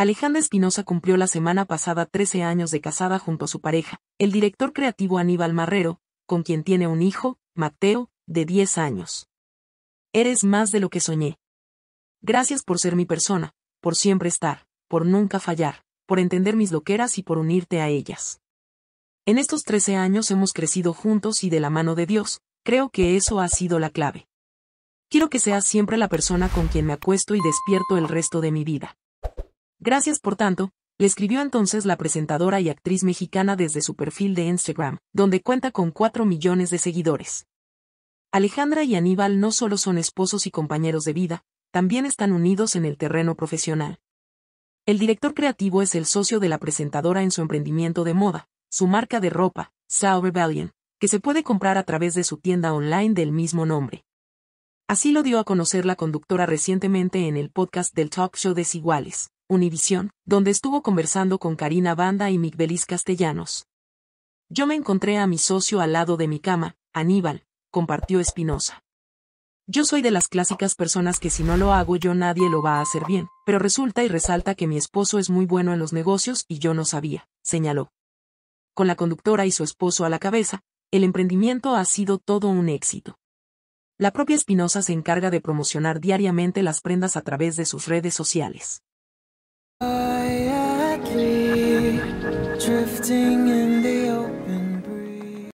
Alejandra Espinosa cumplió la semana pasada 13 años de casada junto a su pareja, el director creativo Aníbal Marrero, con quien tiene un hijo, Mateo, de 10 años. Eres más de lo que soñé. Gracias por ser mi persona, por siempre estar, por nunca fallar, por entender mis loqueras y por unirte a ellas. En estos 13 años hemos crecido juntos y de la mano de Dios, creo que eso ha sido la clave. Quiero que seas siempre la persona con quien me acuesto y despierto el resto de mi vida. Gracias por tanto, le escribió entonces la presentadora y actriz mexicana desde su perfil de Instagram, donde cuenta con cuatro millones de seguidores. Alejandra y Aníbal no solo son esposos y compañeros de vida, también están unidos en el terreno profesional. El director creativo es el socio de la presentadora en su emprendimiento de moda, su marca de ropa, Sao Rebellion, que se puede comprar a través de su tienda online del mismo nombre. Así lo dio a conocer la conductora recientemente en el podcast del talk show Desiguales. Univisión, donde estuvo conversando con Karina Banda y Migbelis Castellanos. Yo me encontré a mi socio al lado de mi cama, Aníbal, compartió Espinosa. Yo soy de las clásicas personas que si no lo hago yo nadie lo va a hacer bien, pero resulta y resalta que mi esposo es muy bueno en los negocios y yo no sabía, señaló. Con la conductora y su esposo a la cabeza, el emprendimiento ha sido todo un éxito. La propia Espinosa se encarga de promocionar diariamente las prendas a través de sus redes sociales. Quietly drifting in